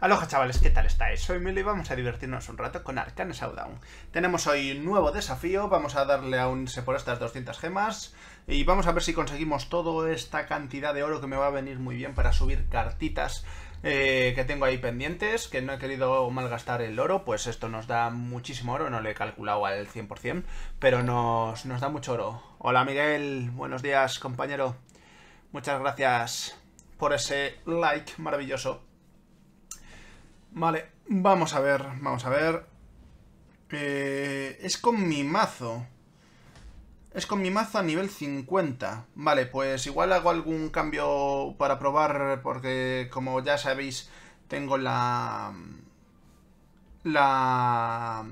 Aloha chavales, ¿qué tal estáis? Soy Milo y vamos a divertirnos un rato con Arcanes Showdown. Tenemos hoy un nuevo desafío, vamos a darle a un se por estas 200 gemas y vamos a ver si conseguimos toda esta cantidad de oro que me va a venir muy bien para subir cartitas eh, que tengo ahí pendientes, que no he querido malgastar el oro, pues esto nos da muchísimo oro, no lo he calculado al 100%, pero nos, nos da mucho oro. Hola Miguel, buenos días compañero, muchas gracias por ese like maravilloso. Vale, vamos a ver, vamos a ver. Eh, es con mi mazo. Es con mi mazo a nivel 50. Vale, pues igual hago algún cambio para probar, porque como ya sabéis, tengo la... La...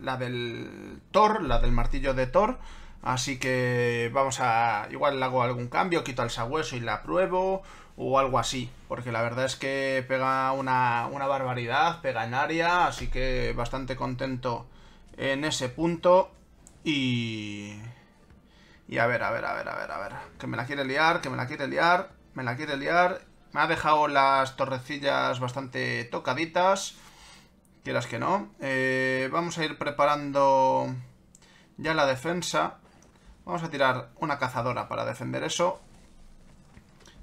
La del Thor, la del martillo de Thor. Así que vamos a... Igual hago algún cambio, quito al sabueso y la pruebo o algo así, porque la verdad es que pega una, barbaridad, pega en área, así que bastante contento en ese punto y... Y a ver, a ver, a ver, a ver, a ver, que me la quiere liar, que me la quiere liar, me la quiere liar, me ha dejado las torrecillas bastante tocaditas, quieras que no. Eh, vamos a ir preparando ya la defensa. Vamos a tirar una cazadora para defender eso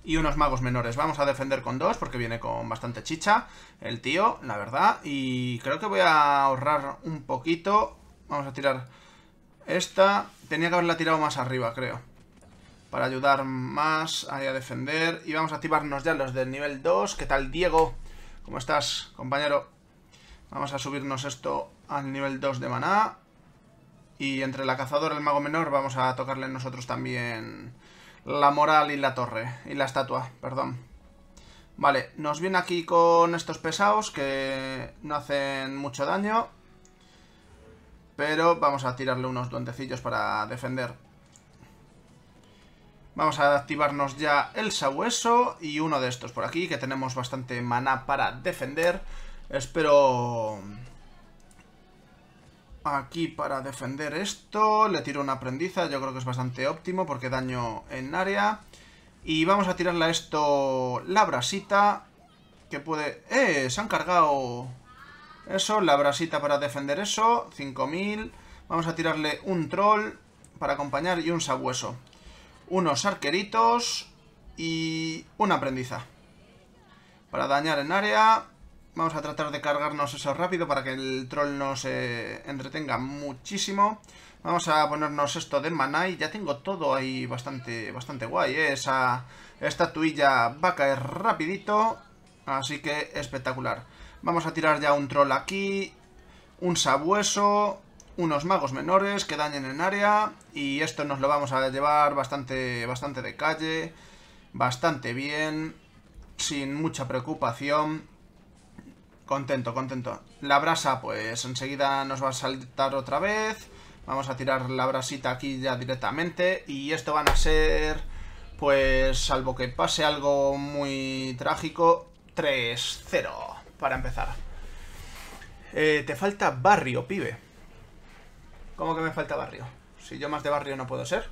y unos magos menores. Vamos a defender con dos porque viene con bastante chicha el tío, la verdad. Y creo que voy a ahorrar un poquito. Vamos a tirar esta. Tenía que haberla tirado más arriba, creo. Para ayudar más a defender. Y vamos a activarnos ya los del nivel 2. ¿Qué tal, Diego? ¿Cómo estás, compañero? Vamos a subirnos esto al nivel 2 de maná. Y entre la cazadora y el mago menor vamos a tocarle nosotros también la moral y la torre. Y la estatua, perdón. Vale, nos viene aquí con estos pesados que no hacen mucho daño. Pero vamos a tirarle unos duendecillos para defender. Vamos a activarnos ya el sabueso y uno de estos por aquí, que tenemos bastante maná para defender. Espero aquí para defender esto. Le tiro una aprendiza, yo creo que es bastante óptimo porque daño en área. Y vamos a tirarle a esto la brasita, que puede... ¡Eh! Se han cargado eso, la brasita para defender eso, 5000. Vamos a tirarle un troll para acompañar y un sabueso. Unos arqueritos y una aprendiza. Para dañar en área, Vamos a tratar de cargarnos eso rápido para que el troll nos entretenga muchísimo. Vamos a ponernos esto de maná y ya tengo todo ahí bastante, bastante guay. ¿eh? Esa estatuilla va a caer rapidito, así que espectacular. Vamos a tirar ya un troll aquí, un sabueso, unos magos menores que dañen en área y esto nos lo vamos a llevar bastante, bastante de calle, bastante bien, sin mucha preocupación. Contento, contento. La brasa, pues enseguida nos va a saltar otra vez. Vamos a tirar la brasita aquí ya directamente. Y esto van a ser, pues, salvo que pase algo muy trágico, 3-0 para empezar. Eh, te falta barrio, pibe. ¿Cómo que me falta barrio? Si yo más de barrio no puedo ser.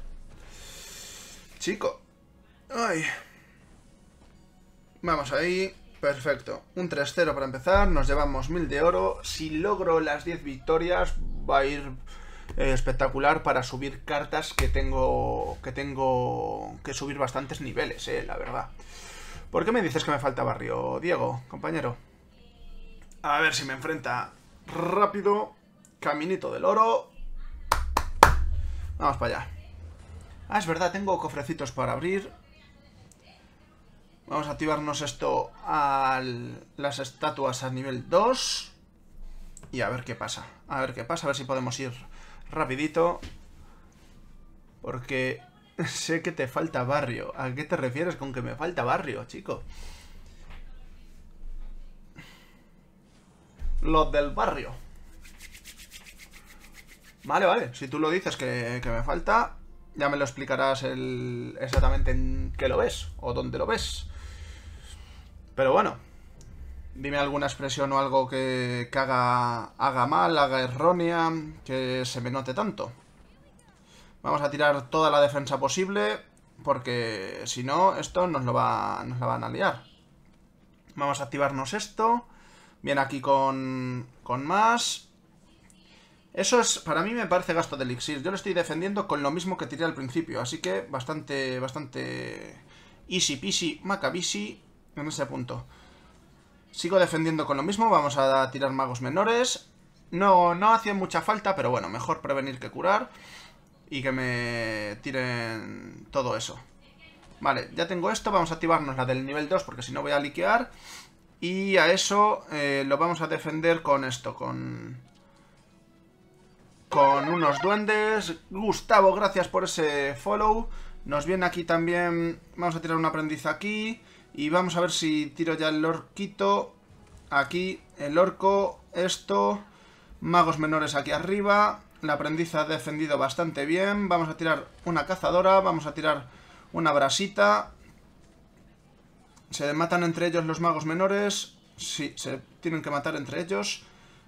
Chico. Ay. Vamos ahí. Perfecto. Un 3-0 para empezar, nos llevamos 1000 de oro. Si logro las 10 victorias, va a ir eh, espectacular para subir cartas que tengo que tengo que subir bastantes niveles, eh, la verdad. ¿Por qué me dices que me falta barrio, Diego, compañero? A ver si me enfrenta rápido. Caminito del oro. Vamos para allá. Ah, es verdad, tengo cofrecitos para abrir. Vamos a activarnos esto a las estatuas a nivel 2. Y a ver qué pasa. A ver qué pasa, a ver si podemos ir rapidito. Porque sé que te falta barrio. ¿A qué te refieres con que me falta barrio, chico? Lo del barrio. Vale, vale. Si tú lo dices que, me falta, ya me lo explicarás exactamente en qué lo ves o dónde lo ves. Pero bueno, dime alguna expresión o algo que, haga, mal, haga errónea, que se me note tanto. Vamos a tirar toda la defensa posible, porque si no, esto nos lo va, la van a liar. Vamos a activarnos esto. Viene aquí con, con más. Eso es, para mí me parece gasto de elixir. Yo lo estoy defendiendo con lo mismo que tiré al principio, así que bastante, bastante easy peasy, macabici en ese punto. Sigo defendiendo con lo mismo, vamos a tirar magos menores. No, no hacía mucha falta, pero bueno, mejor prevenir que curar. Y que me tiren todo eso. Vale, ya tengo esto, vamos a activarnos la del nivel 2 porque si no voy a liquear. Y a eso eh, lo vamos a defender con esto, con... Con unos duendes. Gustavo, gracias por ese follow. Nos viene aquí también... Vamos a tirar un aprendiz aquí. Y vamos a ver si tiro ya el orquito. Aquí el orco, esto. Magos menores aquí arriba. La aprendiz ha defendido bastante bien. Vamos a tirar una cazadora, vamos a tirar una brasita. ¿Se matan entre ellos los magos menores? Sí, se tienen que matar entre ellos.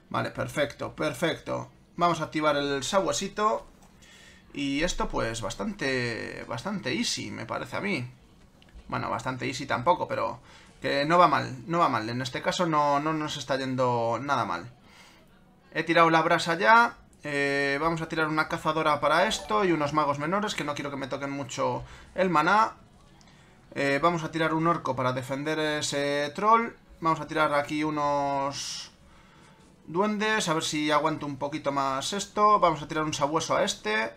Vale, perfecto, perfecto. Vamos a activar el sabuesito. Y esto pues bastante, bastante easy, me parece a mí. Bueno, bastante easy tampoco, pero que no va mal, no va mal. En este caso no, no nos está yendo nada mal. He tirado la brasa ya. Eh, vamos a tirar una cazadora para esto y unos magos menores, que no quiero que me toquen mucho el maná. Eh, vamos a tirar un orco para defender ese troll. Vamos a tirar aquí unos duendes, a ver si aguanto un poquito más esto. Vamos a tirar un sabueso a este.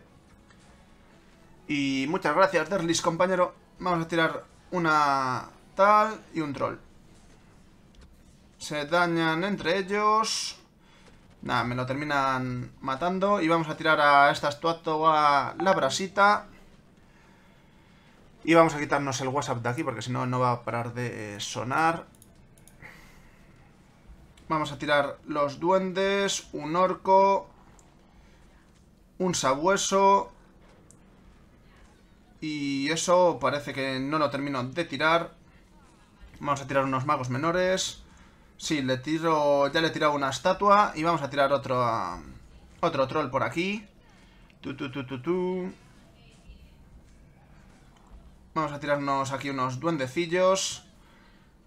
Y muchas gracias, Derlis, compañero. Vamos a tirar una tal y un troll. Se dañan entre ellos. Nada, me lo terminan matando. Y vamos a tirar a esta A la brasita. Y vamos a quitarnos el WhatsApp de aquí porque si no, no va a parar de sonar. Vamos a tirar los duendes, un orco, un sabueso, y eso parece que no lo termino de tirar. Vamos a tirar unos magos menores. Sí, le tiro, ya le he tirado una estatua y vamos a tirar otro, um, otro troll por aquí. Tu, tu, tu, tu, Vamos a tirarnos aquí unos duendecillos.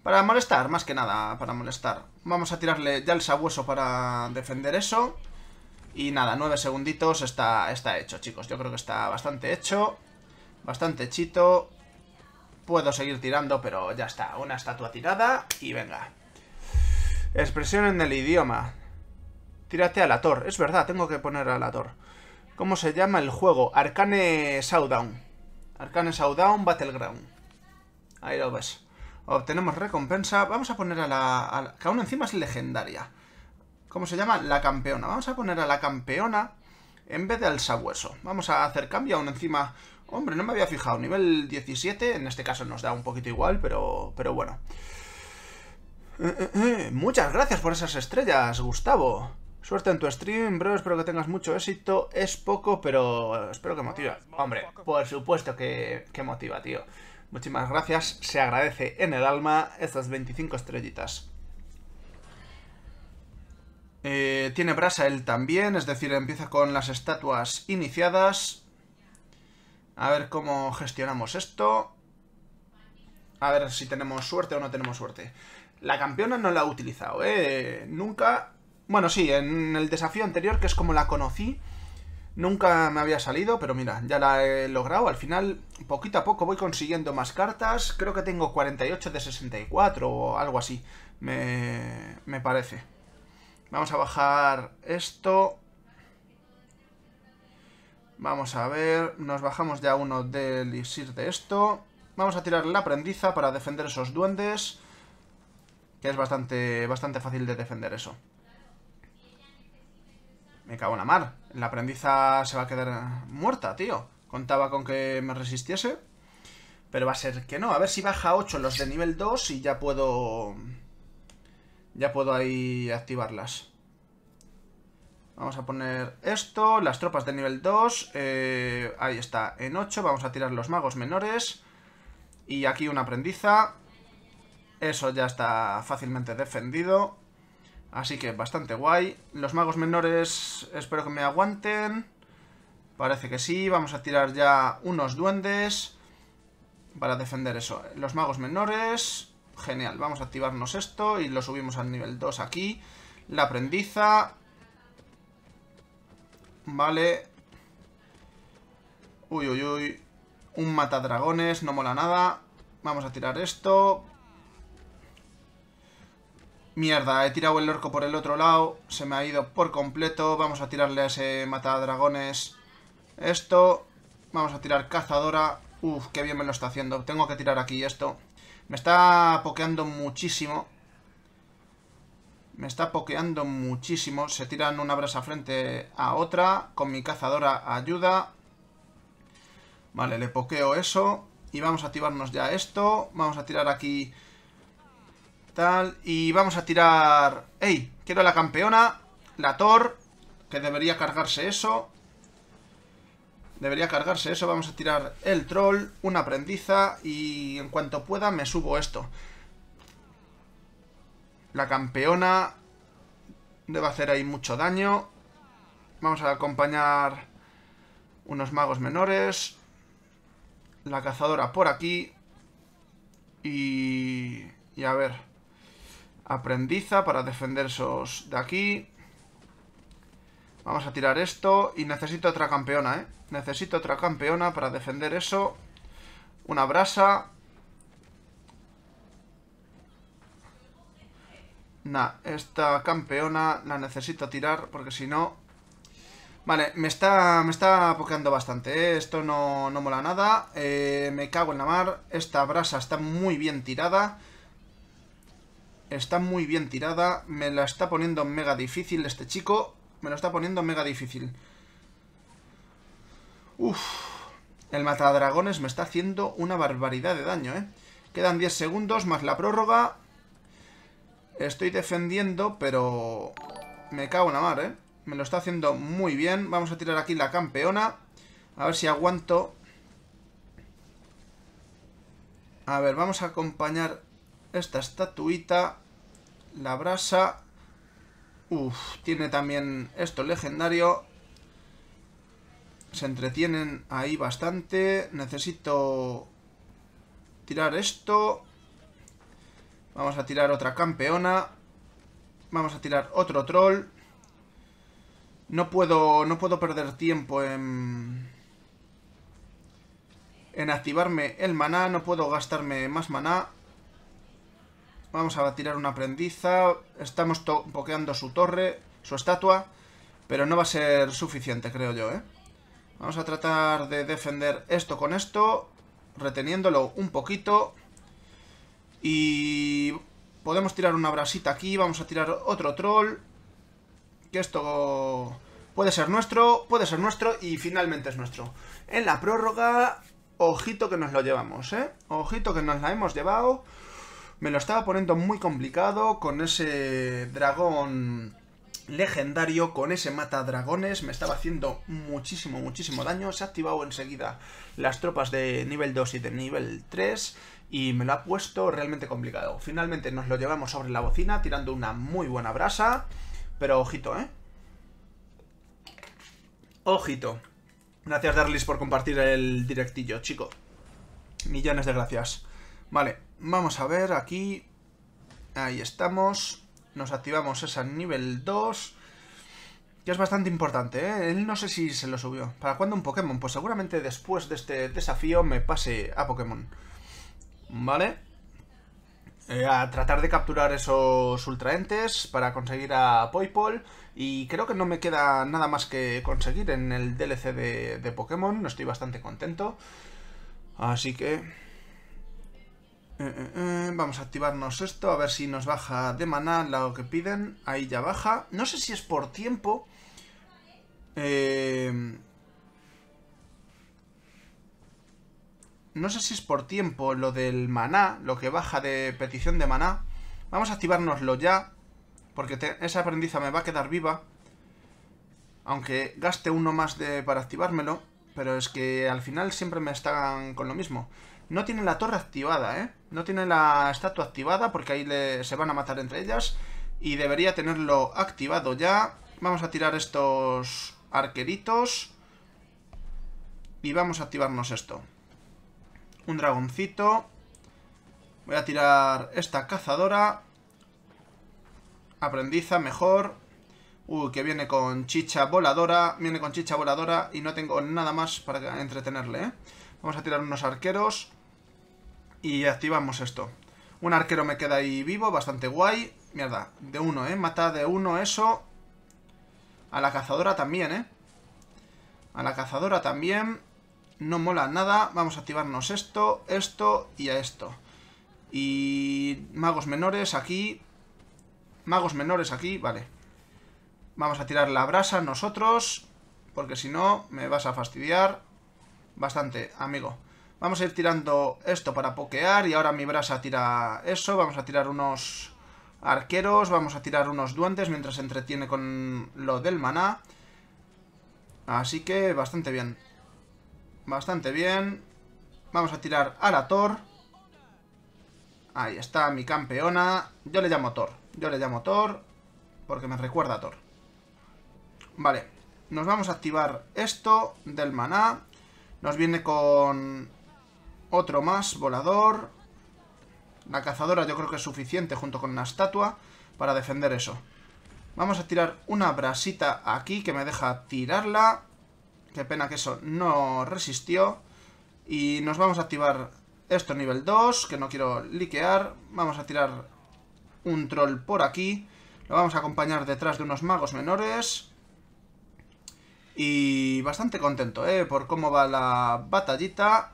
Para molestar, más que nada, para molestar. Vamos a tirarle ya el sabueso para defender eso. Y nada, nueve segunditos está, está hecho, chicos. Yo creo que está bastante hecho. Bastante chito. Puedo seguir tirando, pero ya está. Una estatua tirada y venga. Expresión en el idioma. Tírate a la torre Es verdad, tengo que poner a la tor. ¿Cómo se llama el juego? Arcane Showdown. Arcane Showdown Battleground. Ahí lo ves. Obtenemos recompensa. Vamos a poner a la... A que aún encima es legendaria. ¿Cómo se llama? La campeona. Vamos a poner a la campeona en vez de al sabueso. Vamos a hacer cambio. Aún encima Hombre, no me había fijado. Nivel 17, en este caso nos da un poquito igual, pero, pero bueno. Eh, eh, eh. Muchas gracias por esas estrellas, Gustavo. Suerte en tu stream, bro. Espero que tengas mucho éxito. Es poco, pero espero que motiva. Hombre, por supuesto que, motiva, tío. Muchísimas gracias. Se agradece en el alma estas 25 estrellitas. tiene brasa él también, es decir, empieza con las estatuas iniciadas. A ver cómo gestionamos esto. A ver si tenemos suerte o no tenemos suerte. La campeona no la he utilizado, ¿eh? Nunca... Bueno, sí, en el desafío anterior, que es como la conocí, nunca me había salido, pero mira, ya la he logrado. Al final, poquito a poco voy consiguiendo más cartas. Creo que tengo 48 de 64 o algo así, me, me parece. Vamos a bajar esto. Vamos a ver, nos bajamos ya uno del Isir de esto. Vamos a tirar la aprendiza para defender esos duendes. Que es bastante, bastante fácil de defender eso. Me cago en la mar. La aprendiza se va a quedar muerta, tío. Contaba con que me resistiese. Pero va a ser que no. A ver si baja 8 los de nivel 2 y ya puedo... Ya puedo ahí activarlas. Vamos a poner esto, las tropas de nivel 2, eh, ahí está, en 8, vamos a tirar los magos menores, y aquí una aprendiza, eso ya está fácilmente defendido, así que bastante guay. Los magos menores espero que me aguanten, parece que sí, vamos a tirar ya unos duendes para defender eso. Los magos menores, genial, vamos a activarnos esto y lo subimos al nivel 2 aquí, la aprendiza, Vale. Uy, uy, uy. Un matadragones, no mola nada. Vamos a tirar esto. Mierda, he tirado el orco por el otro lado. Se me ha ido por completo. Vamos a tirarle a ese matadragones esto. Vamos a tirar cazadora. Uf, qué bien me lo está haciendo. Tengo que tirar aquí esto. Me está pokeando muchísimo. Me está pokeando muchísimo. Se tiran una brasa frente a otra. Con mi cazadora ayuda. Vale, le pokeo eso. Y vamos a activarnos ya esto. Vamos a tirar aquí... Tal. Y vamos a tirar... ¡Ey! Quiero la campeona. La Thor. Que debería cargarse eso. Debería cargarse eso. Vamos a tirar el troll. Una aprendiza. Y en cuanto pueda me subo esto. La campeona debe hacer ahí mucho daño. Vamos a acompañar unos magos menores. La cazadora por aquí. Y... Y a ver. Aprendiza para defender esos de aquí. Vamos a tirar esto. Y necesito otra campeona, ¿eh? Necesito otra campeona para defender eso. Una brasa. Nah, esta campeona la necesito tirar porque si no... Vale, me está, me está pokeando bastante, ¿eh? esto no, no, mola nada, eh, me cago en la mar, esta brasa está muy bien tirada, está muy bien tirada, me la está poniendo mega difícil este chico, me lo está poniendo mega difícil. Uf, el matadragones me está haciendo una barbaridad de daño, ¿eh? Quedan 10 segundos más la prórroga, Estoy defendiendo, pero... Me cago en la mar, ¿eh? Me lo está haciendo muy bien. Vamos a tirar aquí la campeona. A ver si aguanto. A ver, vamos a acompañar esta estatuita. La brasa. Uf, tiene también esto legendario. Se entretienen ahí bastante. Necesito tirar esto. Vamos a tirar otra campeona. Vamos a tirar otro troll. No puedo, no puedo perder tiempo en... En activarme el maná. No puedo gastarme más maná. Vamos a tirar una prendiza. Estamos pokeando su torre, su estatua. Pero no va a ser suficiente, creo yo, ¿eh? Vamos a tratar de defender esto con esto. Reteniéndolo un poquito. Y podemos tirar una brasita aquí, vamos a tirar otro troll. Que esto puede ser nuestro, puede ser nuestro y finalmente es nuestro. En la prórroga, ojito que nos lo llevamos, ¿eh? Ojito que nos la hemos llevado. Me lo estaba poniendo muy complicado con ese dragón legendario, con ese mata dragones. Me estaba haciendo muchísimo, muchísimo daño. Se ha activado enseguida las tropas de nivel 2 y de nivel 3 y me lo ha puesto realmente complicado. Finalmente nos lo llevamos sobre la bocina tirando una muy buena brasa, pero ojito, ¿eh? Ojito. Gracias, Darlis, por compartir el directillo, chico. Millones de gracias. Vale, vamos a ver aquí. Ahí estamos. Nos activamos esa nivel 2. Que es bastante importante, ¿eh? Él no sé si se lo subió. ¿Para cuándo un Pokémon? Pues seguramente después de este desafío me pase a Pokémon. ¿Vale? Eh, a tratar de capturar esos ultraentes para conseguir a Poipol. Y creo que no me queda nada más que conseguir en el DLC de, Pokémon. Estoy bastante contento. Así que... Eh, eh, vamos a activarnos esto, a ver si nos baja de maná lo que piden. Ahí ya baja. No sé si es por tiempo. Eh, No sé si es por tiempo lo del maná, lo que baja de petición de maná. Vamos a activárnoslo ya, porque esa aprendiza me va a quedar viva. Aunque gaste uno más de, para activármelo, pero es que al final siempre me están con lo mismo. No tiene la torre activada, ¿eh? No tiene la estatua activada porque ahí se van a matar entre ellas. Y debería tenerlo activado ya. Vamos a tirar estos arqueritos. Y vamos a activarnos esto un dragoncito. Voy a tirar esta cazadora. Aprendiza, mejor. Uy, que viene con chicha voladora. Viene con chicha voladora y no tengo nada más para entretenerle, ¿eh? Vamos a tirar unos arqueros. Y activamos esto. Un arquero me queda ahí vivo, bastante guay. Mierda, de uno, ¿eh? Mata de uno eso. A la cazadora también, ¿eh? A la cazadora también no mola nada, vamos a activarnos esto, esto y a esto. Y magos menores aquí, magos menores aquí, vale. Vamos a tirar la brasa nosotros, porque si no me vas a fastidiar bastante, amigo. Vamos a ir tirando esto para pokear y ahora mi brasa tira eso. Vamos a tirar unos arqueros, vamos a tirar unos duendes mientras se entretiene con lo del maná. Así que bastante bien. Bastante bien. Vamos a tirar a la Thor. Ahí está mi campeona. Yo le llamo Thor. Yo le llamo Thor porque me recuerda a Thor. Vale. Nos vamos a activar esto del maná. Nos viene con otro más, volador. La cazadora yo creo que es suficiente junto con una estatua para defender eso. Vamos a tirar una brasita aquí que me deja tirarla. Qué pena que eso no resistió. Y nos vamos a activar esto nivel 2, que no quiero liquear. Vamos a tirar un troll por aquí. Lo vamos a acompañar detrás de unos magos menores. Y bastante contento, ¿eh? Por cómo va la batallita.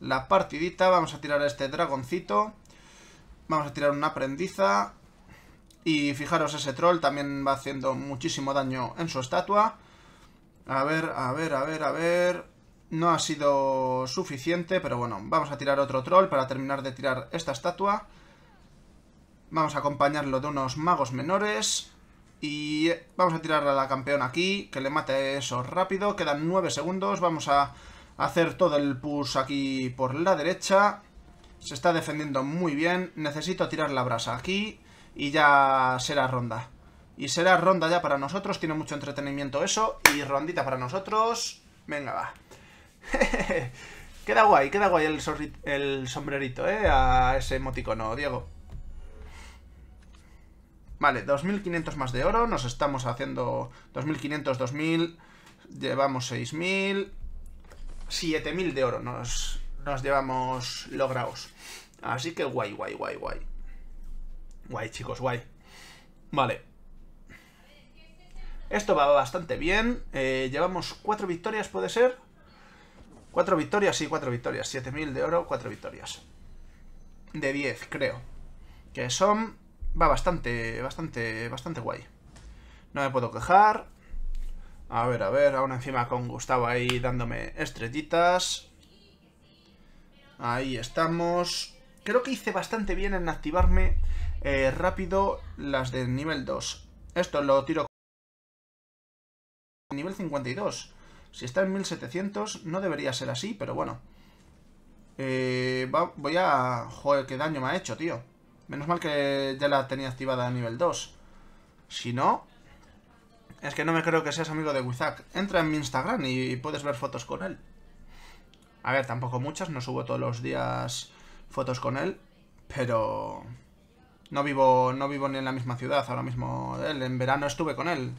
La partidita. Vamos a tirar a este dragoncito. Vamos a tirar una aprendiza. Y fijaros, ese troll también va haciendo muchísimo daño en su estatua. A ver, a ver, a ver, a ver... No ha sido suficiente, pero bueno, vamos a tirar otro troll para terminar de tirar esta estatua. Vamos a acompañarlo de unos magos menores. Y vamos a tirar a la campeona aquí, que le mate eso rápido. Quedan 9 segundos, vamos a hacer todo el push aquí por la derecha. Se está defendiendo muy bien, necesito tirar la brasa aquí y ya será ronda. Y será ronda ya para nosotros, tiene mucho entretenimiento eso. Y rondita para nosotros. Venga, va. queda guay, queda guay el, sombrerito, ¿eh? A ese emoticono, Diego. Vale, 2.500 más de oro, nos estamos haciendo 2.500, 2.000, llevamos 6.000, 7.000 de oro nos, nos llevamos logrados Así que guay, guay, guay, guay. Guay, chicos, guay. Vale, esto va bastante bien. Eh, llevamos cuatro victorias, ¿puede ser? Cuatro victorias, sí, cuatro victorias. 7.000 de oro, cuatro victorias. De 10, creo. Que son... Va bastante, bastante, bastante guay. No me puedo quejar. A ver, a ver, Aún encima con Gustavo ahí dándome estrellitas. Ahí estamos. Creo que hice bastante bien en activarme eh, rápido las del nivel 2. Esto lo tiro nivel 52. Si está en 1700, no debería ser así, pero bueno. Eh, voy a... Joder, qué daño me ha hecho, tío. Menos mal que ya la tenía activada a nivel 2. Si no... Es que no me creo que seas amigo de Wizak. Entra en mi Instagram y puedes ver fotos con él. A ver, tampoco muchas, no subo todos los días fotos con él, pero no vivo no vivo ni en la misma ciudad ahora mismo él. En verano estuve con él,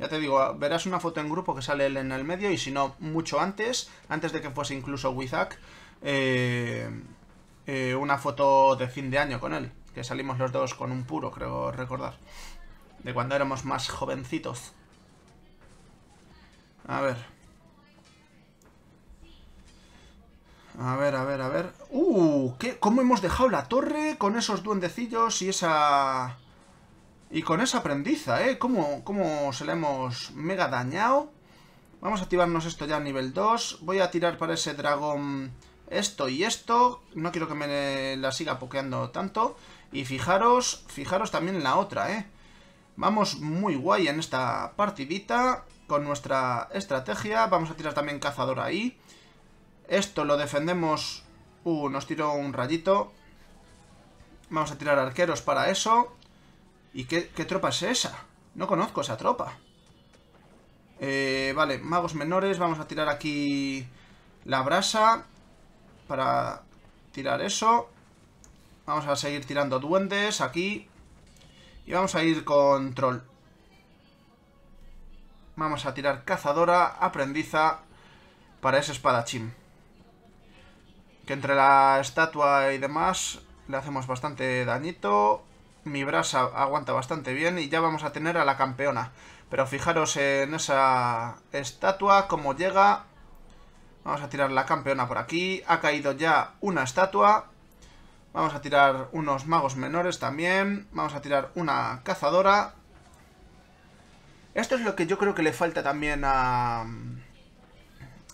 ya te digo, verás una foto en grupo que sale él en el medio y si no, mucho antes, antes de que fuese incluso Wizak, eh, eh, una foto de fin de año con él, que salimos los dos con un puro, creo recordar, de cuando éramos más jovencitos. A ver. A ver, a ver, a ver. ¡Uh! ¿qué? ¿Cómo hemos dejado la torre con esos duendecillos y esa... Y con esa aprendiza, ¿eh? ¿Cómo, cómo se le hemos mega dañado? Vamos a activarnos esto ya a nivel 2. Voy a tirar para ese dragón esto y esto. No quiero que me la siga pokeando tanto. Y fijaros, fijaros también en la otra, ¿eh? Vamos muy guay en esta partidita con nuestra estrategia. Vamos a tirar también cazador ahí. Esto lo defendemos... Uh, nos tiró un rayito. Vamos a tirar arqueros para eso. ¿Y qué, tropa es esa? No conozco esa tropa. Eh, vale, magos menores. Vamos a tirar aquí la brasa para tirar eso. Vamos a seguir tirando duendes aquí. Y vamos a ir con troll. Vamos a tirar cazadora, aprendiza para ese espadachín. Que entre la estatua y demás le hacemos bastante dañito mi brasa aguanta bastante bien y ya vamos a tener a la campeona. Pero fijaros en esa estatua, cómo llega. Vamos a tirar la campeona por aquí. Ha caído ya una estatua. Vamos a tirar unos magos menores también. Vamos a tirar una cazadora. Esto es lo que yo creo que le falta también a...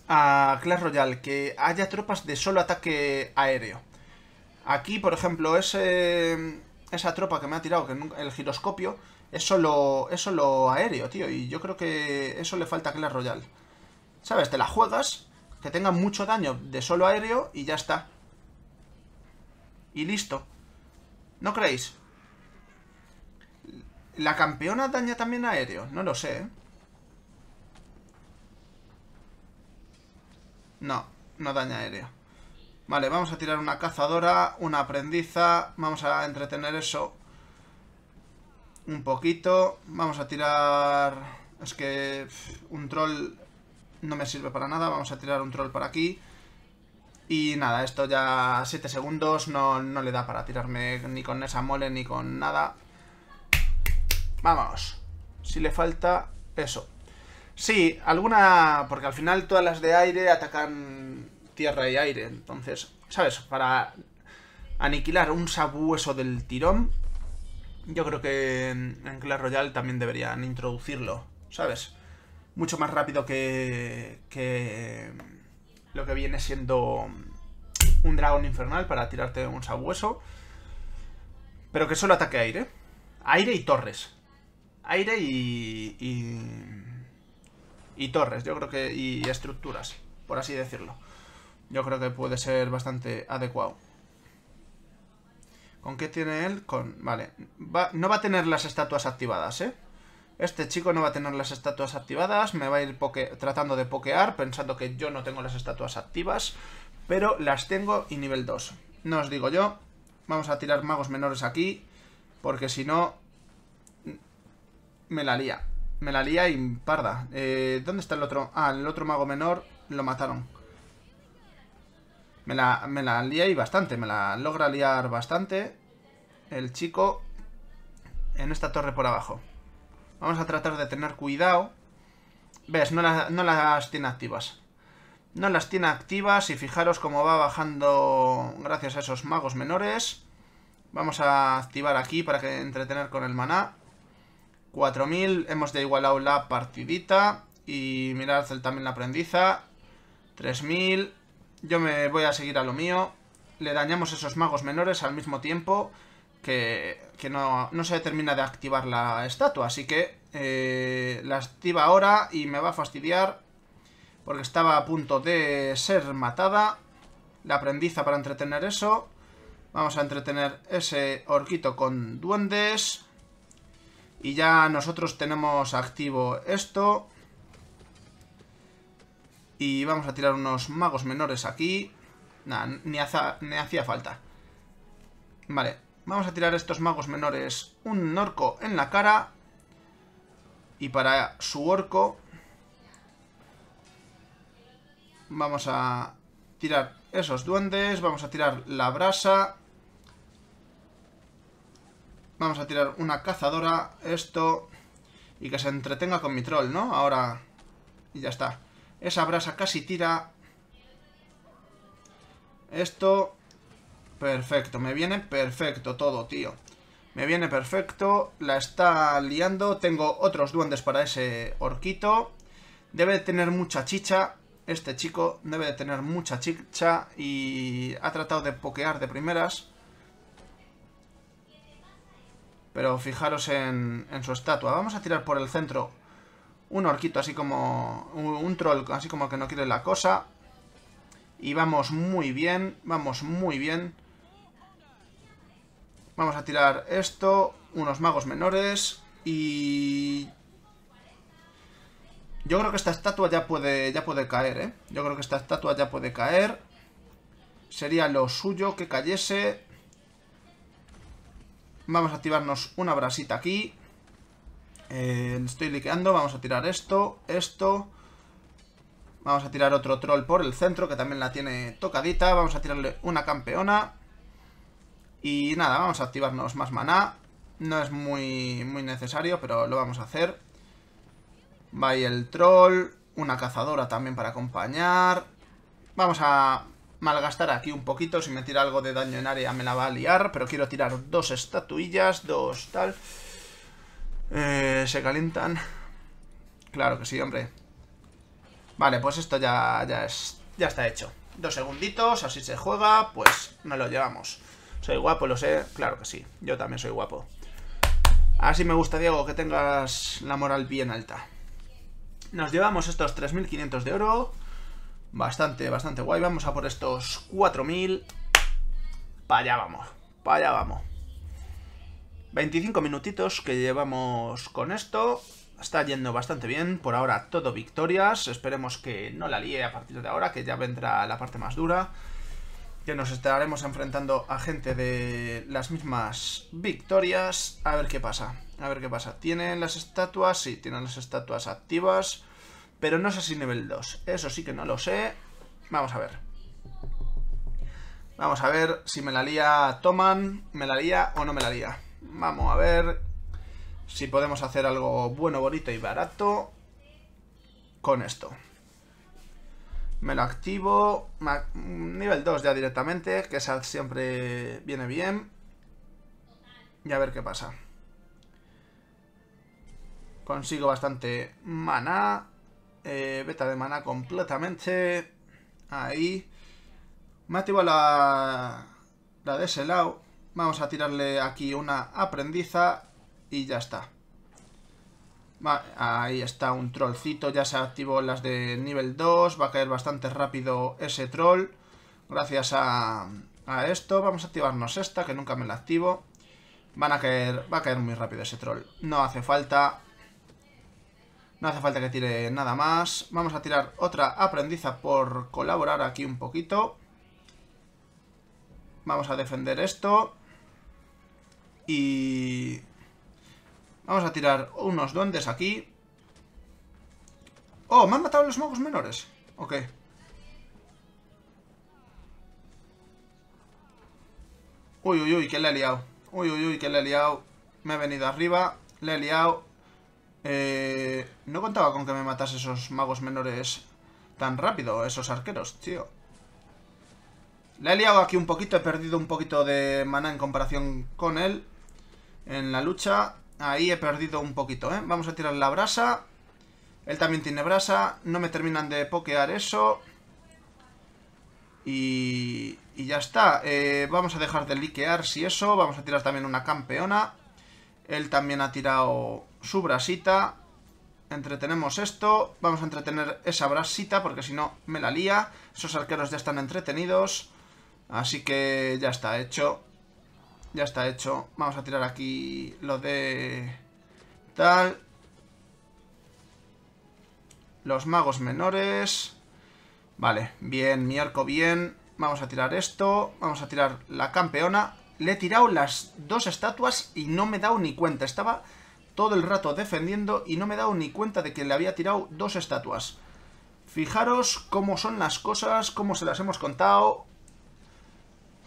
A Clash Royale, que haya tropas de solo ataque aéreo. Aquí, por ejemplo, ese esa tropa que me ha tirado, que el giroscopio, es solo, aéreo, tío. Y yo creo que eso le falta a Clash royal ¿Sabes? Te la juegas, que tenga mucho daño de solo aéreo y ya está. Y listo. ¿No creéis? ¿La campeona daña también aéreo? No lo sé, ¿eh? No, no daña aéreo. Vale, vamos a tirar una cazadora, una aprendiza. Vamos a entretener eso un poquito. Vamos a tirar... Es que un troll no me sirve para nada. Vamos a tirar un troll para aquí. Y nada, esto ya 7 segundos no, no le da para tirarme ni con esa mole ni con nada. Vamos. Si le falta eso. Sí, alguna... Porque al final todas las de aire atacan tierra y aire. Entonces, ¿sabes? Para aniquilar un sabueso del tirón, yo creo que en Clash Royale también deberían introducirlo, ¿sabes? Mucho más rápido que, que lo que viene siendo un dragón infernal para tirarte un sabueso. Pero que solo ataque aire. Aire y torres. Aire y... y, y torres, yo creo que... y estructuras, por así decirlo yo creo que puede ser bastante adecuado. ¿Con qué tiene él? Con... Vale. No va a tener las estatuas activadas, ¿eh? Este chico no va a tener las estatuas activadas, me va a ir tratando de pokear, pensando que yo no tengo las estatuas activas, pero las tengo y nivel 2. No os digo yo, vamos a tirar magos menores aquí, porque si no, me la lía. Me la lía y parda. Eh, ¿Dónde está el otro? Ah, el otro mago menor lo mataron. Me la, me la lié bastante, me la logra liar bastante el chico en esta torre por abajo. Vamos a tratar de tener cuidado. ¿Ves? No, las tiene activas. No las tiene activas y fijaros cómo va bajando gracias a esos magos menores. Vamos a activar aquí para que entretener con el maná. 4000, hemos de igualado la partidita. Y mirad también la aprendiza. 3000, yo me voy a seguir a lo mío. Le dañamos esos magos menores al mismo tiempo que, que no, se termina de activar la estatua. Así que eh, la activa ahora y me va a fastidiar porque estaba a punto de ser matada. La aprendiza para entretener eso. Vamos a entretener ese orquito con duendes. Y ya nosotros tenemos activo esto. Y vamos a tirar unos magos menores aquí. Nada, ni, hacía falta. Vale, vamos a tirar estos magos menores un orco en la cara. Y para su orco... Vamos a tirar esos duendes. Vamos a tirar la brasa. Vamos a tirar una cazadora. Esto. Y que se entretenga con mi troll, ¿no? Ahora... Y ya está. Esa brasa casi tira. Esto... Perfecto, me viene perfecto todo, tío. Me viene perfecto, la está liando. Tengo otros duendes para ese orquito. Debe de tener mucha chicha. Este chico debe de tener mucha chicha y ha tratado de pokear de primeras. Pero fijaros en, en su estatua. Vamos a tirar por el centro un orquito así como... un troll así como que no quiere la cosa. Y vamos muy bien, vamos muy bien. Vamos a tirar esto, unos magos menores y... Yo creo que esta estatua ya puede, ya puede caer, ¿eh? Yo creo que esta estatua ya puede caer. Sería lo suyo que cayese. Vamos a activarnos una brasita aquí. Eh, estoy liqueando, vamos a tirar esto, esto. Vamos a tirar otro troll por el centro, que también la tiene tocadita. Vamos a tirarle una campeona. Y nada, vamos a activarnos más maná. No es muy, muy necesario, pero lo vamos a hacer. Va ahí el troll. Una cazadora también para acompañar. Vamos a malgastar aquí un poquito. Si me tira algo de daño en área me la va a liar. Pero quiero tirar dos estatuillas, dos tal... Eh, ¿Se calientan? Claro que sí, hombre. Vale, pues esto ya, ya, es, ya está hecho. Dos segunditos, así se juega, pues nos lo llevamos. Soy guapo, lo sé, claro que sí. Yo también soy guapo. Así me gusta, Diego, que tengas la moral bien alta. Nos llevamos estos 3.500 de oro. Bastante, bastante guay. Vamos a por estos 4.000. Para allá vamos, para allá vamos. 25 minutitos que llevamos con esto. Está yendo bastante bien, por ahora todo victorias, esperemos que no la líe a partir de ahora, que ya vendrá la parte más dura, que nos estaremos enfrentando a gente de las mismas victorias, a ver qué pasa, a ver qué pasa. ¿Tienen las estatuas? Sí, tienen las estatuas activas, pero no sé si nivel 2, eso sí que no lo sé, vamos a ver. Vamos a ver si me la lía toman, me la lía o no me la lía. Vamos a ver si podemos hacer algo bueno, bonito y barato con esto. Me lo activo, nivel 2 ya directamente, que esa siempre viene bien. Y a ver qué pasa. Consigo bastante mana eh, beta de maná completamente. Ahí. Me activo la, la de ese lado. Vamos a tirarle aquí una aprendiza y ya está. ahí está un trollcito, ya se activó las de nivel 2, va a caer bastante rápido ese troll. Gracias a, esto, vamos a activarnos esta, que nunca me la activo. a caer, va a caer muy rápido ese troll. No hace falta, no hace falta que tire nada más. Vamos a tirar otra aprendiza por colaborar aquí un poquito. Vamos a defender esto. Y... Vamos a tirar unos dondes aquí. ¡Oh! ¿Me han matado los magos menores? Ok. Uy, uy, uy, que le he liado. Uy, uy, uy, que le he liado. Me he venido arriba, le he liado. Eh, no contaba con que me matase esos magos menores tan rápido, esos arqueros, tío. Le he liado aquí un poquito, he perdido un poquito de mana en comparación con él en la lucha. Ahí he perdido un poquito, ¿eh? Vamos a tirar la brasa. Él también tiene brasa. No me terminan de pokear eso. Y, y ya está. Eh, vamos a dejar de liquear si eso. Vamos a tirar también una campeona. Él también ha tirado su brasita. Entretenemos esto. Vamos a entretener esa brasita porque si no me la lía. Esos arqueros ya están entretenidos. Así que ya está hecho. Ya está hecho. Vamos a tirar aquí lo de... Tal. Los magos menores. Vale, bien, mi arco bien. Vamos a tirar esto. Vamos a tirar la campeona. Le he tirado las dos estatuas y no me he dado ni cuenta. Estaba todo el rato defendiendo y no me he dado ni cuenta de que le había tirado dos estatuas. Fijaros cómo son las cosas, cómo se las hemos contado,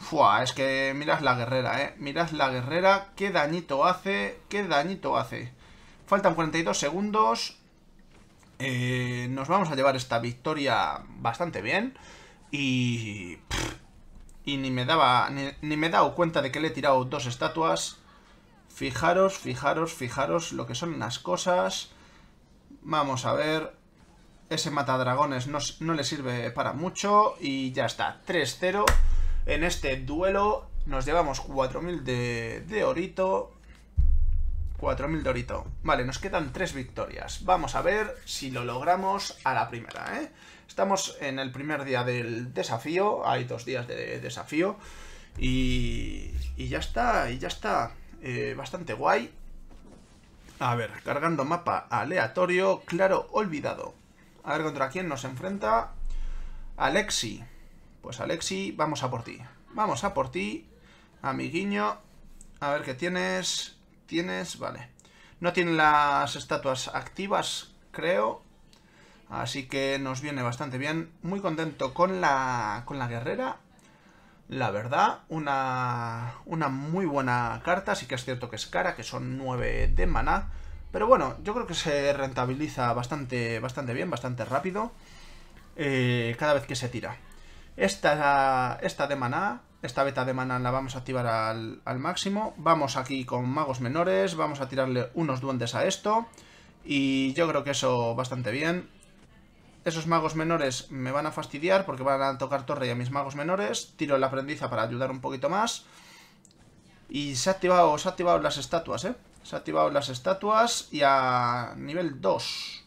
Fua, es que mirad la guerrera, ¿eh? Mirad la guerrera, qué dañito hace, qué dañito hace. Faltan 42 segundos. Eh, nos vamos a llevar esta victoria bastante bien. Y... y ni me daba... Ni, me he dado cuenta de que le he tirado dos estatuas. Fijaros, fijaros, fijaros lo que son las cosas. Vamos a ver ese matadragones no, no, le sirve para mucho y ya está, 3-0 en este duelo nos llevamos 4.000 de, orito. 4.000 de orito. Vale, nos quedan 3 victorias. Vamos a ver si lo logramos a la primera, ¿eh? Estamos en el primer día del desafío. Hay dos días de desafío. Y, y ya está, y ya está. Eh, bastante guay. A ver, cargando mapa aleatorio, claro, olvidado. A ver contra quién nos enfrenta. Alexi. Pues Alexi, vamos a por ti. Vamos a por ti, amiguiño. A ver qué tienes. Tienes, vale. No tiene las estatuas activas, creo. Así que nos viene bastante bien. Muy contento con la, con la guerrera. La verdad, una, una muy buena carta. Sí que es cierto que es cara, que son 9 de maná. Pero bueno, yo creo que se rentabiliza bastante, bastante bien, bastante rápido. Eh, cada vez que se tira. Esta, esta de maná, esta beta de maná la vamos a activar al, máximo. Vamos aquí con magos menores, vamos a tirarle unos duendes a esto. Y yo creo que eso bastante bien. Esos magos menores me van a fastidiar porque van a tocar torre y a mis magos menores. Tiro la aprendiza para ayudar un poquito más. Y se ha activado, se ha activado las estatuas, ¿eh? Se ha activado las estatuas y a nivel 2.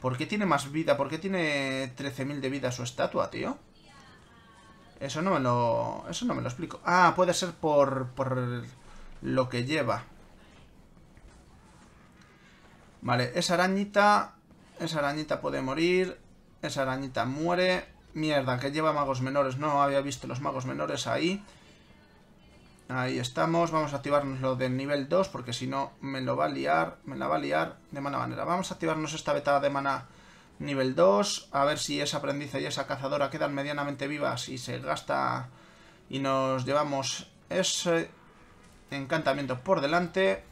¿Por qué tiene más vida? ¿Por qué tiene 13.000 de vida su estatua, tío? Eso no me lo... Eso no me lo explico. Ah, puede ser por... por lo que lleva. Vale, esa arañita... Esa arañita puede morir. Esa arañita muere. Mierda, que lleva magos menores. No había visto los magos menores ahí. Ahí estamos. Vamos a activarnos lo del nivel 2 porque si no me lo va a liar. Me la va a liar de mala manera. Vamos a activarnos esta beta de mana Nivel 2, a ver si esa aprendiz y esa cazadora quedan medianamente vivas y se gasta y nos llevamos ese encantamiento por delante.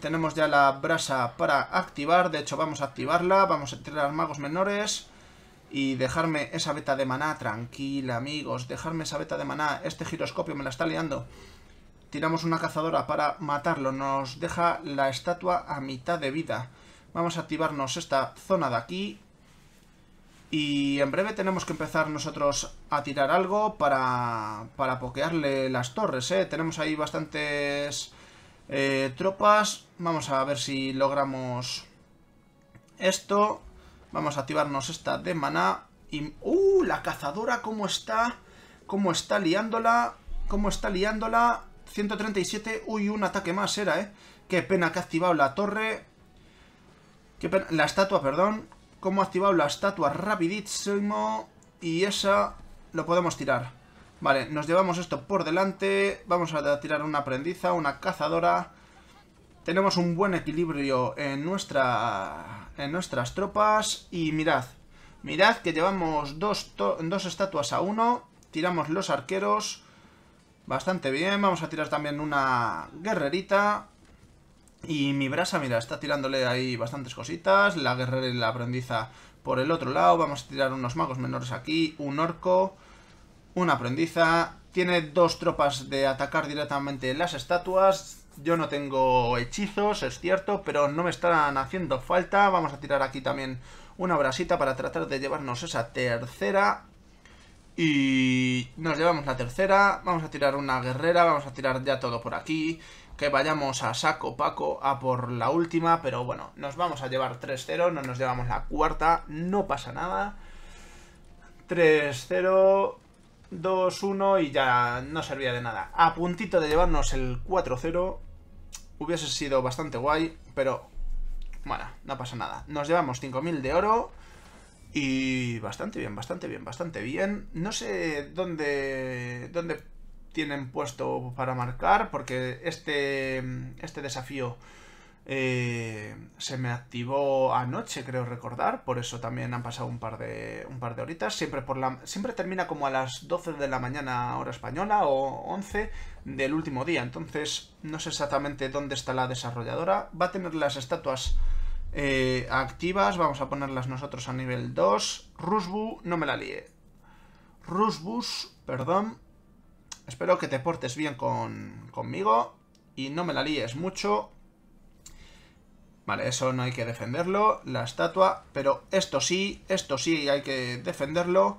tenemos ya la brasa para activar, de hecho vamos a activarla, vamos a tirar magos menores y dejarme esa beta de maná tranquila, amigos, dejarme esa beta de maná, este giroscopio me la está liando. Tiramos una cazadora para matarlo, nos deja la estatua a mitad de vida. Vamos a activarnos esta zona de aquí. Y en breve tenemos que empezar nosotros a tirar algo para, para pokearle las torres, ¿eh? Tenemos ahí bastantes eh, tropas. Vamos a ver si logramos esto. Vamos a activarnos esta de maná. Y, ¡Uh! La cazadora, ¿cómo está? ¿Cómo está liándola? ¿Cómo está liándola? 137. Uy, un ataque más era, ¿eh? Qué pena que ha activado la torre. La estatua, perdón. ¿Cómo activado la estatua? Rapidísimo. Y esa lo podemos tirar. Vale, nos llevamos esto por delante. Vamos a tirar una aprendiza, una cazadora. Tenemos un buen equilibrio en, nuestra, en nuestras tropas. Y mirad, mirad que llevamos dos, dos estatuas a uno. Tiramos los arqueros. Bastante bien. Vamos a tirar también una guerrerita. Y mi brasa, mira, está tirándole ahí bastantes cositas. La guerrera y la aprendiza por el otro lado. Vamos a tirar unos magos menores aquí. Un orco. Una aprendiza. Tiene dos tropas de atacar directamente las estatuas. Yo no tengo hechizos, es cierto, pero no me están haciendo falta. Vamos a tirar aquí también una brasita para tratar de llevarnos esa tercera. Y nos llevamos la tercera. Vamos a tirar una guerrera. Vamos a tirar ya todo por aquí que vayamos a saco paco a por la última, pero bueno, nos vamos a llevar 3-0, no nos llevamos la cuarta, no pasa nada. 3-0, 2-1 y ya no servía de nada. A puntito de llevarnos el 4-0, hubiese sido bastante guay, pero bueno, no pasa nada. Nos llevamos 5.000 de oro y bastante bien, bastante bien, bastante bien. No sé dónde, dónde tienen puesto para marcar, porque este, este desafío eh, se me activó anoche, creo recordar, por eso también han pasado un par de, un par de horitas. Siempre, por siempre termina como a las 12 de la mañana hora española o 11 del último día, entonces no sé exactamente dónde está la desarrolladora. Va a tener las estatuas eh, activas, vamos a ponerlas nosotros a nivel 2. Rusbu, no me la líe, Rusbus, perdón, Espero que te portes bien conmigo y no me la líes mucho. Vale, eso no hay que defenderlo, la estatua, pero esto sí, esto sí hay que defenderlo.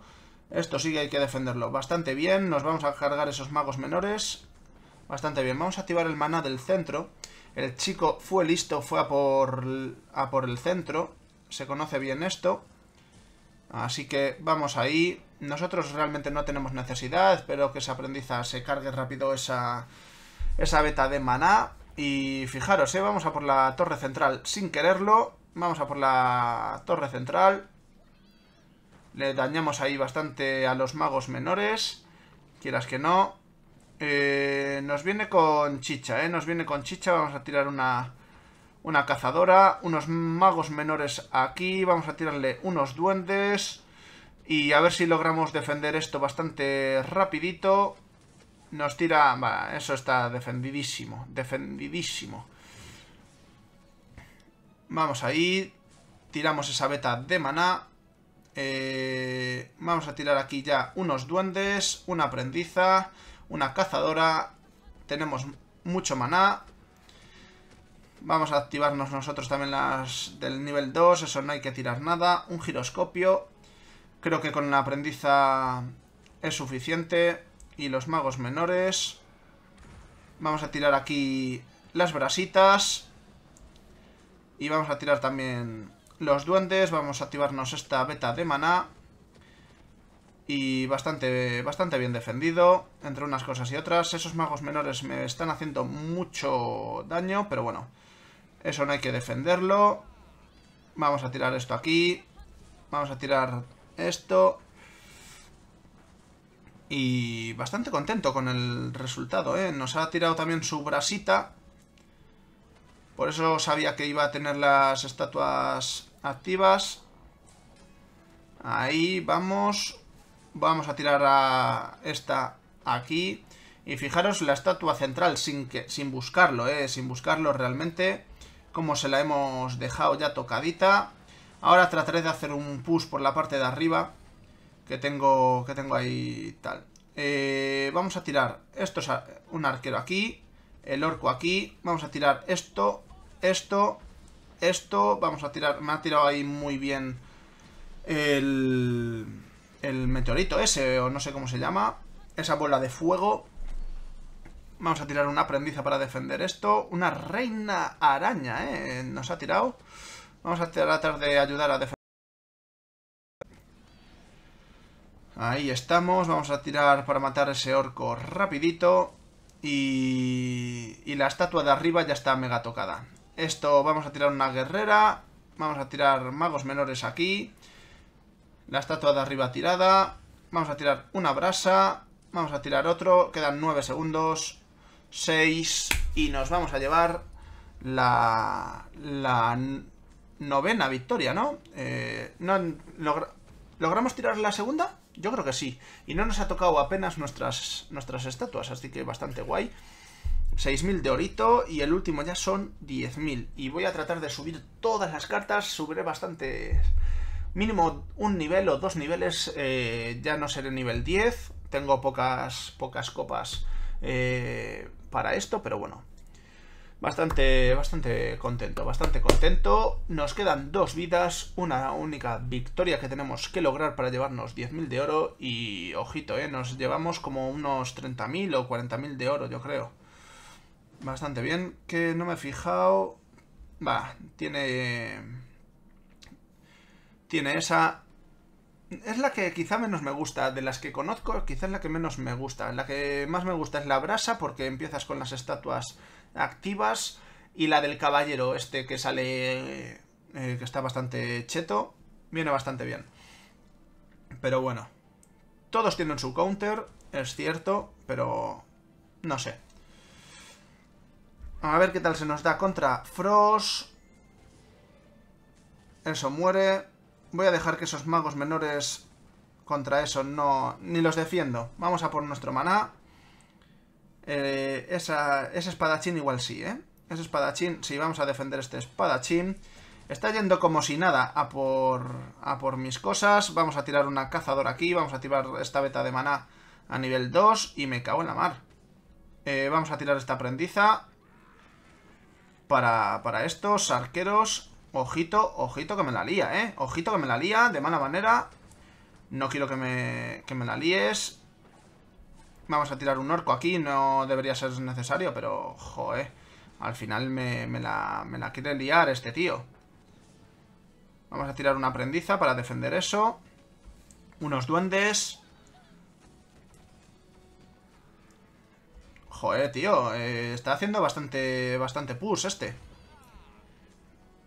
Esto sí hay que defenderlo bastante bien. Nos vamos a cargar esos magos menores. Bastante bien. Vamos a activar el maná del centro. El chico fue listo, fue a por, a por el centro. Se conoce bien esto. Así que vamos ahí. Nosotros realmente no tenemos necesidad. Espero que esa aprendiza se cargue rápido esa, esa beta de maná. Y fijaros, ¿eh? vamos a por la torre central sin quererlo. Vamos a por la torre central. Le dañamos ahí bastante a los magos menores. Quieras que no. Eh, nos viene con chicha, ¿eh? Nos viene con chicha. Vamos a tirar una una cazadora, unos magos menores aquí, vamos a tirarle unos duendes y a ver si logramos defender esto bastante rapidito. Nos tira... eso está defendidísimo, defendidísimo. Vamos ahí, tiramos esa beta de maná. Eh, vamos a tirar aquí ya unos duendes, una aprendiza, una cazadora. Tenemos mucho maná, Vamos a activarnos nosotros también las del nivel 2, eso no hay que tirar nada. Un giroscopio, creo que con la aprendiza es suficiente. Y los magos menores. Vamos a tirar aquí las brasitas. Y vamos a tirar también los duendes. Vamos a activarnos esta beta de maná. Y bastante, bastante bien defendido. Entre unas cosas y otras. Esos magos menores me están haciendo mucho daño. Pero bueno. Eso no hay que defenderlo. Vamos a tirar esto aquí. Vamos a tirar esto. Y bastante contento con el resultado, ¿eh? Nos ha tirado también su brasita. Por eso sabía que iba a tener las estatuas activas. Ahí, vamos. Vamos a tirar a esta aquí. Y fijaros la estatua central sin, sin buscarlo, ¿eh? Sin buscarlo realmente como se la hemos dejado ya tocadita. Ahora trataré de hacer un push por la parte de arriba que tengo, que tengo ahí tal. Eh, vamos a tirar, esto es un arquero aquí, el orco aquí, vamos a tirar esto, esto, esto, vamos a tirar, me ha tirado ahí muy bien el, el meteorito ese, o no sé cómo se llama, esa bola de fuego, Vamos a tirar una aprendiza para defender esto. Una reina araña, ¿eh? Nos ha tirado. Vamos a tratar de ayudar a defender. Ahí estamos. Vamos a tirar para matar ese orco rapidito. Y... y la estatua de arriba ya está mega tocada. Esto, vamos a tirar una guerrera. Vamos a tirar magos menores aquí. La estatua de arriba tirada. Vamos a tirar una brasa. Vamos a tirar otro. Quedan nueve segundos. 6 y nos vamos a llevar la, la novena victoria, ¿no? Eh, no ¿Logramos tirar la segunda? Yo creo que sí. Y no nos ha tocado apenas nuestras, nuestras estatuas, así que bastante guay. 6.000 de orito y el último ya son 10.000. Y voy a tratar de subir todas las cartas, subiré bastante... Mínimo un nivel o dos niveles, eh, ya no seré nivel 10. Tengo pocas, pocas copas... Eh, para esto, pero bueno. Bastante, bastante contento, bastante contento. Nos quedan dos vidas, una única victoria que tenemos que lograr para llevarnos 10.000 de oro y, ojito, eh, nos llevamos como unos 30.000 o 40.000 de oro, yo creo. Bastante bien, que no me he fijado... Va, tiene... Tiene esa es la que quizá menos me gusta. De las que conozco, es la que menos me gusta. La que más me gusta es la brasa, porque empiezas con las estatuas activas. Y la del caballero, este que sale. Eh, que está bastante cheto. Viene bastante bien. Pero bueno. Todos tienen su counter, es cierto, pero. No sé. A ver qué tal se nos da contra Frost. Eso muere. Voy a dejar que esos magos menores contra eso no... ni los defiendo. Vamos a por nuestro maná. Eh, esa, ese espadachín igual sí, ¿eh? Ese espadachín, sí, vamos a defender este espadachín. Está yendo como si nada a por, a por mis cosas. Vamos a tirar una cazadora aquí. Vamos a tirar esta beta de maná a nivel 2. Y me cago en la mar. Eh, vamos a tirar esta aprendiza. Para, para estos arqueros. Ojito, ojito que me la lía, ¿eh? Ojito que me la lía de mala manera. No quiero que me, que me la líes. Vamos a tirar un orco aquí. No debería ser necesario, pero... Joder. Al final me, la, quiere liar este tío. Vamos a tirar una aprendiza para defender eso. Unos duendes. Joder, tío. Eh, está haciendo bastante, bastante push este.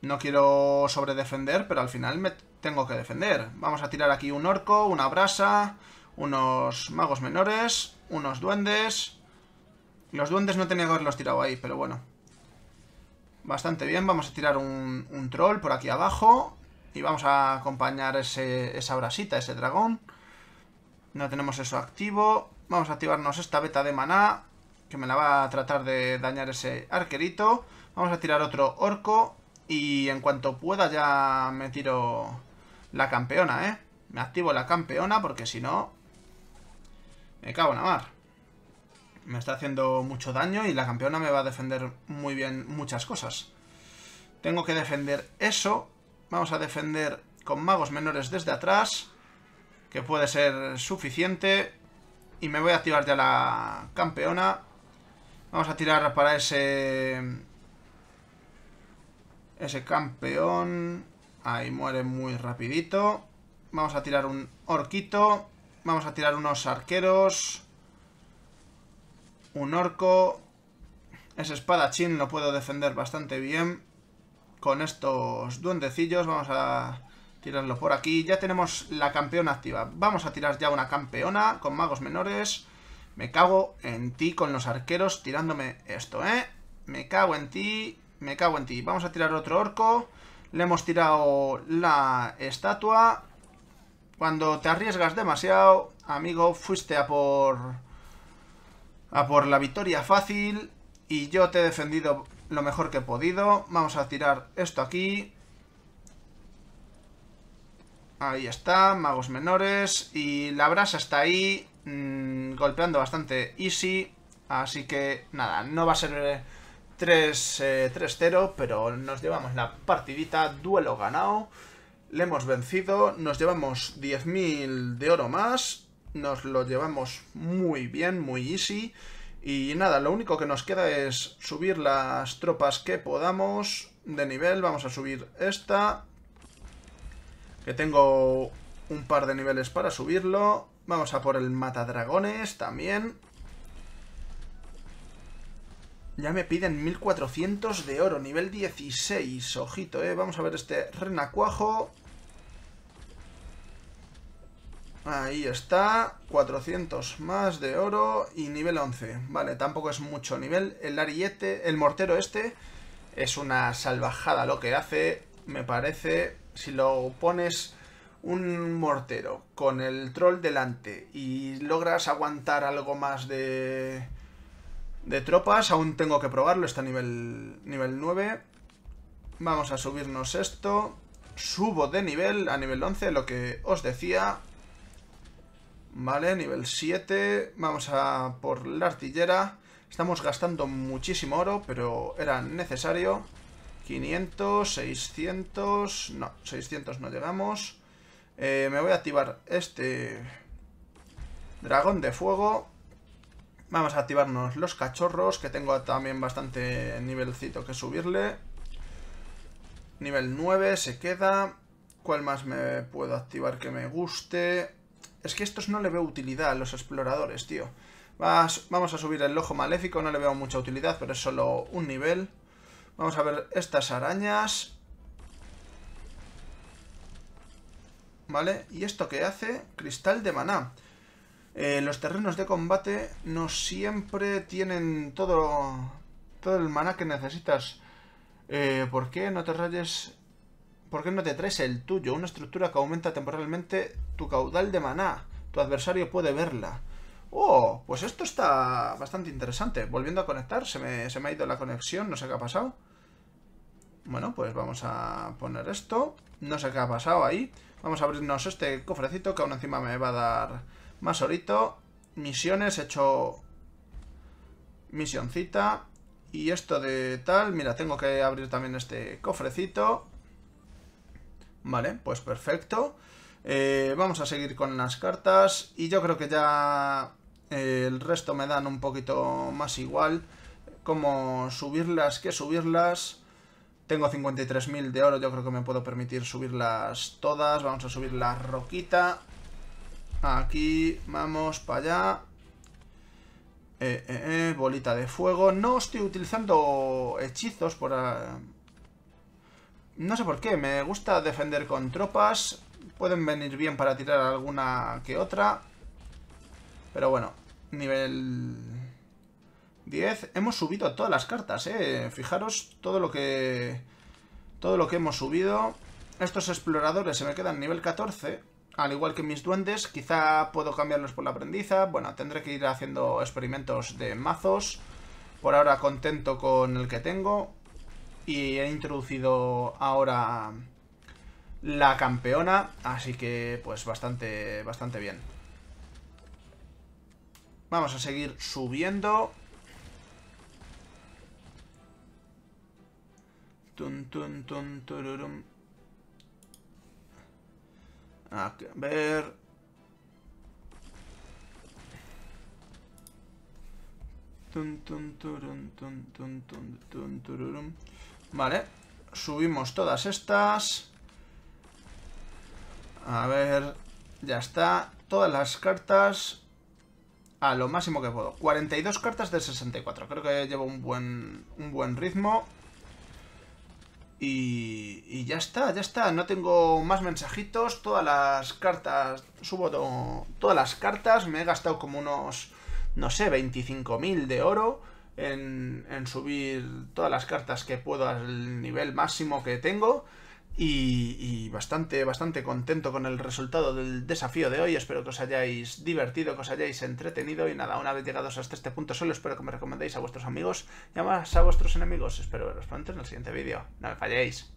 No quiero sobredefender, pero al final me tengo que defender. Vamos a tirar aquí un orco, una brasa, unos magos menores, unos duendes. Los duendes no tenía que haberlos tirado ahí, pero bueno. Bastante bien, vamos a tirar un, troll por aquí abajo. Y vamos a acompañar esa brasita, ese dragón. No tenemos eso activo. Vamos a activarnos esta beta de maná, que me la va a tratar de dañar ese arquerito. Vamos a tirar otro orco. Y en cuanto pueda ya me tiro la campeona, ¿eh? Me activo la campeona porque si no... Me cago en la mar. Me está haciendo mucho daño y la campeona me va a defender muy bien muchas cosas. Tengo que defender eso. Vamos a defender con magos menores desde atrás. Que puede ser suficiente. Y me voy a activar ya la campeona. Vamos a tirar para ese ese campeón. Ahí muere muy rapidito. Vamos a tirar un orquito. Vamos a tirar unos arqueros. Un orco. Ese espadachín lo puedo defender bastante bien. Con estos duendecillos. Vamos a tirarlo por aquí. Ya tenemos la campeona activa. Vamos a tirar ya una campeona con magos menores. Me cago en ti con los arqueros tirándome esto, ¿eh? Me cago en ti. Me cago en ti. Vamos a tirar otro orco. Le hemos tirado la estatua. Cuando te arriesgas demasiado, amigo, fuiste a por... A por la victoria fácil. Y yo te he defendido lo mejor que he podido. Vamos a tirar esto aquí. Ahí está, magos menores. Y la brasa está ahí, mm, golpeando bastante easy. Así que, nada, no va a ser 3-0, eh, pero nos llevamos la partidita, duelo ganado. Le hemos vencido, nos llevamos 10.000 de oro más, nos lo llevamos muy bien, muy easy. Y nada, lo único que nos queda es subir las tropas que podamos de nivel. Vamos a subir esta, que tengo un par de niveles para subirlo. Vamos a por el matadragones también. Ya me piden 1400 de oro, nivel 16. Ojito, eh. Vamos a ver este renacuajo. Ahí está. 400 más de oro y nivel 11. Vale, tampoco es mucho nivel. El ariete, el mortero este, es una salvajada lo que hace. Me parece, si lo pones un mortero con el troll delante y logras aguantar algo más de de tropas. Aún tengo que probarlo, está a nivel, nivel 9. Vamos a subirnos esto. Subo de nivel a nivel 11, lo que os decía. Vale, nivel 7. Vamos a por la artillera. Estamos gastando muchísimo oro, pero era necesario. 500, 600... No, 600 no llegamos. Eh, me voy a activar este dragón de fuego. Vamos a activarnos los cachorros, que tengo también bastante nivelcito que subirle. Nivel 9 se queda. ¿Cuál más me puedo activar que me guste? Es que estos no le veo utilidad a los exploradores, tío. vamos a subir el ojo maléfico, no le veo mucha utilidad, pero es solo un nivel. Vamos a ver estas arañas. ¿Vale? ¿Y esto qué hace? Cristal de maná. Eh, los terrenos de combate no siempre tienen todo, todo el maná que necesitas. Eh, ¿Por qué no te rayes? ¿Por qué no te traes el tuyo? Una estructura que aumenta temporalmente tu caudal de maná. Tu adversario puede verla. Oh, pues esto está bastante interesante. Volviendo a conectar, se me, se me ha ido la conexión, no sé qué ha pasado. Bueno, pues vamos a poner esto. No sé qué ha pasado ahí. Vamos a abrirnos este cofrecito que aún encima me va a dar más horito, Misiones, he hecho... Misioncita. Y esto de tal... Mira, tengo que abrir también este cofrecito. Vale, pues perfecto. Eh, vamos a seguir con las cartas. Y yo creo que ya... Eh, el resto me dan un poquito más igual. Como subirlas qué subirlas. Tengo 53.000 de oro, yo creo que me puedo permitir subirlas todas. Vamos a subir la roquita. Aquí vamos para allá. Eh, eh, eh, bolita de fuego. No estoy utilizando hechizos por... Ah, no sé por qué. Me gusta defender con tropas. Pueden venir bien para tirar alguna que otra. Pero bueno. Nivel 10. Hemos subido todas las cartas, ¿eh? Fijaros todo lo que... Todo lo que hemos subido. Estos exploradores se me quedan nivel 14. Al igual que mis duendes, quizá puedo cambiarlos por la aprendiza. Bueno, tendré que ir haciendo experimentos de mazos. Por ahora contento con el que tengo. Y he introducido ahora la campeona, así que pues bastante, bastante bien. Vamos a seguir subiendo. Tun, tun, tun, tururum. Ah, a ver... Vale. Subimos todas estas. A ver... Ya está. Todas las cartas a lo máximo que puedo. 42 cartas de 64. Creo que llevo un buen, un buen ritmo. Y, ya está, ya está. No tengo más mensajitos. Todas las cartas. Subo todas las cartas. Me he gastado como unos. No sé, 25.000 de oro. en subir todas las cartas que puedo al nivel máximo que tengo. Y, bastante, bastante contento con el resultado del desafío de hoy. Espero que os hayáis divertido, que os hayáis entretenido. Y nada, una vez llegados hasta este punto solo, espero que me recomendéis a vuestros amigos y más a vuestros enemigos. Espero veros pronto en el siguiente vídeo. No me falléis.